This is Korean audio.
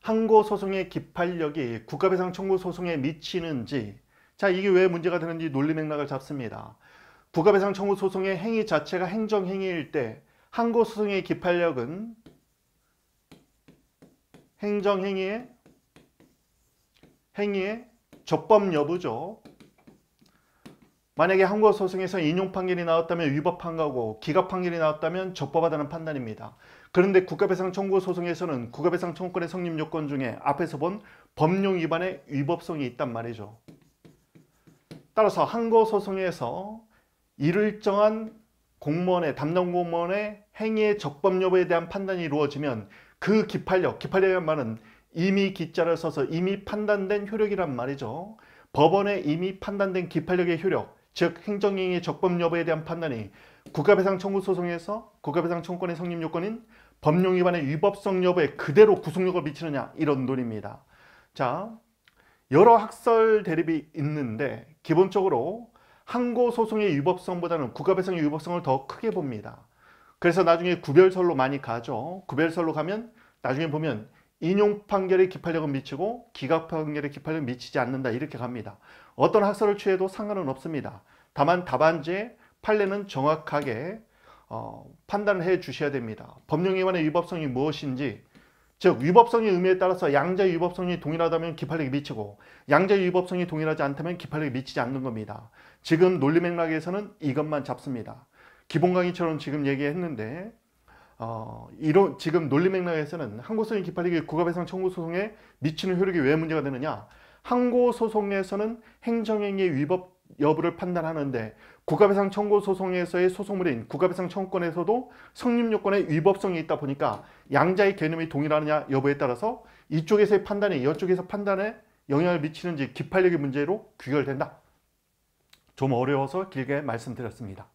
항고 소송의 기판력이 국가배상 청구 소송에 미치는지 자 이게 왜 문제가 되는지 논리 맥락을 잡습니다. 국가배상 청구 소송의 행위 자체가 행정행위일 때 항고 소송의 기판력은 행정행위의 행위의 적법 여부죠. 만약에 항고 소송에서 인용 판결이 나왔다면 위법 판가고 기각 판결이 나왔다면 적법하다는 판단입니다. 그런데 국가배상 청구 소송에서는 국가배상 청구권의 성립 요건 중에 앞에서 본 법령 위반의 위법성이 있단 말이죠. 따라서 항고 소송에서 이를 정한 공무원의 담당 공무원의 행위의 적법 여부에 대한 판단이 이루어지면 그 기판력, 기판력이란 말은 이미 기자를 써서 이미 판단된 효력이란 말이죠. 법원의 이미 판단된 기판력의 효력, 즉 행정행위의 적법 여부에 대한 판단이 국가배상 청구 소송에서 국가배상 청구권의 성립 요건인 법령 위반의 위법성 여부에 그대로 구속력을 미치느냐 이런 논입니다. 자, 여러 학설 대립이 있는데 기본적으로 항고 소송의 위법성보다는 국가배상의 위법성을 더 크게 봅니다. 그래서 나중에 구별설로 많이 가죠. 구별설로 가면 나중에 보면 인용 판결에 기판력을 미치고 기각 판결에 기판력은 미치지 않는다 이렇게 갑니다. 어떤 학설을 취해도 상관은 없습니다. 다만 답안지의 판례는 정확하게 어, 판단을 해 주셔야 됩니다. 법령위반의 위법성이 무엇인지 즉 위법성의 의미에 따라서 양자의 위법성이 동일하다면 기판력이 미치고 양자의 위법성이 동일하지 않다면 기판력이 미치지 않는 겁니다. 지금 논리 맥락에서는 이것만 잡습니다. 기본 강의처럼 지금 얘기했는데 어, 이런 지금 논리 맥락에서는 항고소송이 기팔리기 국가배상 청구 소송에 미치는 효력이 왜 문제가 되느냐? 항고 소송에서는 행정행위 위법 여부를 판단하는데 국가배상 청구 소송에서의 소송물인 국가배상 청구권에서도 성립 요건의 위법성이 있다 보니까 양자의 개념이 동일하느냐 여부에 따라서 이쪽에서의 판단이 이쪽에서 판단에 영향을 미치는지 기판력의 문제로 귀결된다. 좀 어려워서 길게 말씀드렸습니다.